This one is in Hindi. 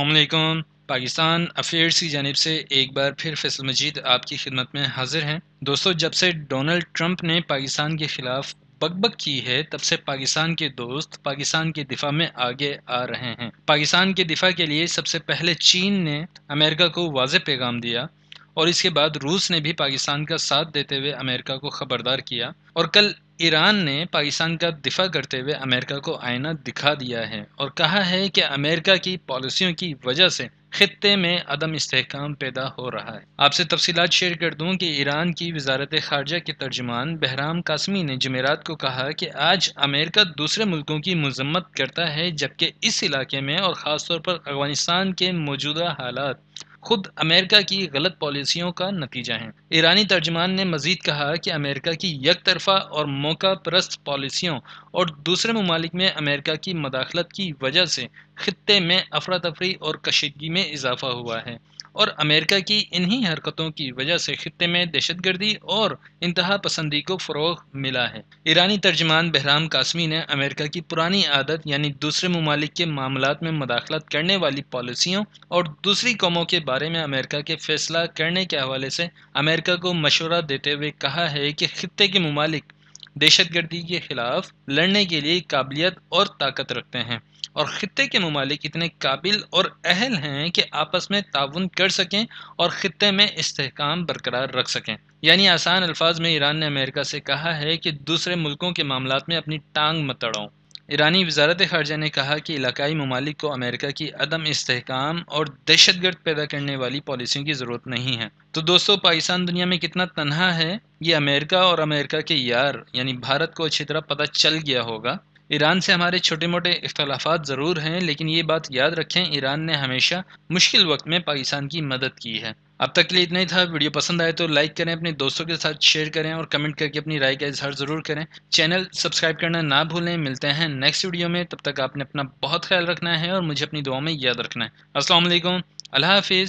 अल्लाम पाकिस्तान अफेयर्स की जानब से एक बार फिर फैसल मजीद आपकी खिदमत में हाजिर हैं दोस्तों जब से डोनाल्ड ट्रंप ने पाकिस्तान के ख़िलाफ़ बकबक की है तब से पाकिस्तान के दोस्त पाकिस्तान के दिफा में आगे आ रहे हैं पाकिस्तान के दिफा के लिए सबसे पहले चीन ने अमेरिका को वाज पैगाम दिया और इसके बाद रूस ने भी पाकिस्तान का साथ देते हुए अमेरिका को खबरदार किया और कल ईरान ने पाकिस्तान का दिफा करते हुए अमेरिका को आईना दिखा दिया है और कहा है कि अमेरिका की पॉलिसियों की वजह से खत्े में अदम इसकाम पैदा हो रहा है आपसे तफसीत शेयर कर दूँ कि ईरान की वजारत खारजा के तर्जमान बहराम कासमी ने जमेरात को कहा कि आज अमेरिका दूसरे मुल्कों की मजम्मत करता है जबकि इस इलाके में और ख़ास तौर पर अफगानिस्तान के मौजूदा हालात खुद अमेरिका की गलत पॉलिसियों का नतीजा है ईरानी तर्जमान ने मजीद कहा कि अमेरिका की यक तरफा और मौका परस्त पॉलिसियों और दूसरे ममालिक में अमेरिका की मदाखलत की वजह से खत्े में अफरा तफरी और कशीदगी में इजाफा हुआ है और अमेरिका की इन्हीं हरकतों की वजह से खत्े में दहशतगर्दी और इंतहा पसंदी को फ़रोग मिला है ईरानी तर्जमान बहराम कासमी ने अमेरिका की पुरानी आदत यानी दूसरे ममालिक के मामला में मदाखलत करने वाली पॉलिसियों और दूसरी कौमों के बारे में अमेरिका के फैसला करने के हवाले से अमेरिका को मशवरा देते हुए कहा है कि खत्े के ममालिक दहशत गर्दी के खिलाफ लड़ने के लिए काबिलियत और ताकत रखते हैं और ख़त्े के ममालिक इतने काबिल और अहल हैं कि आपस में ताउन कर सकें और ख़त्े में इसकाम बरकरार रख सकें यानी आसान अल्फाज में ईरान ने अमेरिका से कहा है कि दूसरे मुल्कों के मामला में अपनी टांग मत ईरानी वजारत खारजा ने कहा कि इलाकई ममालिक को अमेरिका की अदम इसकाम और दहशत गर्द पैदा करने वाली पॉलिसियों की ज़रूरत नहीं है तो दोस्तों पाकिस्तान दुनिया में कितना तनहा है ये अमेरिका और अमेरिका के यार यानी भारत को अच्छी तरह पता चल गया होगा ईरान से हमारे छोटे मोटे इख्तलाफा ज़रूर हैं लेकिन ये बात याद रखें ईरान ने हमेशा मुश्किल वक्त में पाकिस्तान की मदद की है अब तक के लिए इतना ही था वीडियो पसंद आए तो लाइक करें अपने दोस्तों के साथ शेयर करें और कमेंट करके अपनी राय का इजहार ज़रूर करें चैनल सब्सक्राइब करना ना भूलें मिलते हैं नेक्स्ट वीडियो में तब तक आपने अपना बहुत ख्याल रखना है और मुझे अपनी दुआ में याद रखना है असलम अल्लाह हाफिज़